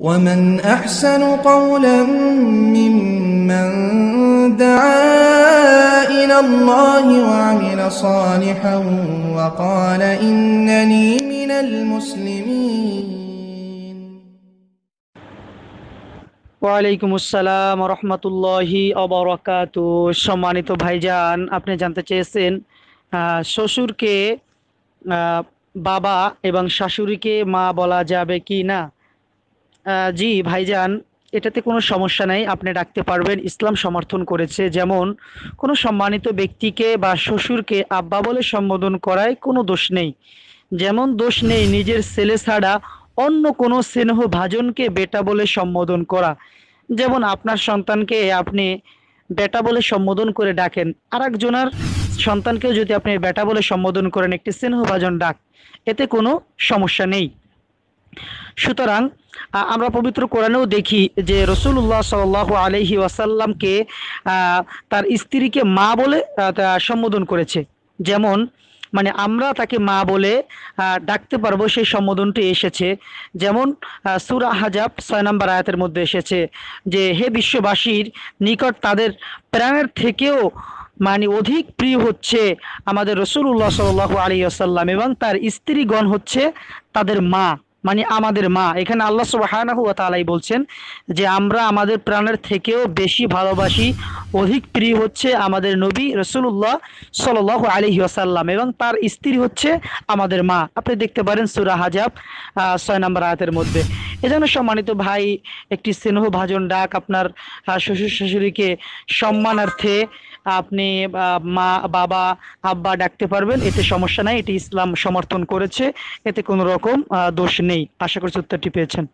ومن أحسن قولا ممن دعا إلى الله وعمل صالحا وقال إنني من المسلمين ওয়ালাইকুম আসসালাম রহমতুল্লাহি অবরাকাত সম্মানিত ভাইজান আপনি জানতে চেয়েছেন শ্বশুরকে বাবা এবং শাশুড়িকে মা বলা যাবে কি না জি ভাইজান এটাতে কোনো সমস্যা নেই আপনি ডাকতে পারবেন ইসলাম সমর্থন করেছে যেমন কোনো সম্মানিত ব্যক্তিকে বা শ্বশুরকে আব্বা বলে সম্বোধন করায় কোনো দোষ নেই যেমন দোষ নেই নিজের ছেলে ছাড়া অন্য কোনো স্নেহ ভাজনকে বেটা বলে সম্বোধন করা যেমন আপনার সন্তানকে আপনি বেটা বলে সম্বোধন করে ডাকেন আর একজনার সন্তানকেও যদি আপনি বেটা বলে সম্বোধন করেন একটি স্নেহভাজন ডাক এতে কোনো সমস্যা নেই সুতরাং আমরা পবিত্র কোরআনেও দেখি যে রসুল্লাহ সাল আলহি ওয়াসাল্লামকে তার স্ত্রীকে মা বলে সম্বোধন করেছে যেমন মানে আমরা তাকে মা বলে ডাকতে পারবো সেই সম্বোধনটি এসেছে যেমন সুরা হাজাব ছয় নম্বর আয়াতের মধ্যে এসেছে যে হে বিশ্ববাসীর নিকট তাদের প্রাণের থেকেও মানে অধিক প্রিয় হচ্ছে আমাদের রসুল্লাহ সাল আলী আসাল্লাম এবং তার স্ত্রীগণ হচ্ছে তাদের মা মানে আমাদের মা এখানে আল্লাহ সুবাহানাহু তালাই বলছেন যে আমরা আমাদের প্রাণের থেকেও বেশি ভালোবাসি অধিক প্রিয় হচ্ছে আমাদের নবী রসুল্লাহ সাল আলহি আসাল্লাম এবং তার স্ত্রী হচ্ছে আমাদের মা আপনি দেখতে পারেন সুরা হাজাব ছয় নম্বর আয়াতের মধ্যে এজন্য সম্মানিত ভাই একটি স্নেহভাজন ডাক আপনার শ্বশুর শাশুড়িকে সম্মানার্থে আপনি মা বাবা আব্বা ডাকতে পারবেন এতে সমস্যা নাই এটি ইসলাম সমর্থন করেছে এতে কোনো রকম দোষ নেই আশা করছি উত্তরটি পেয়েছেন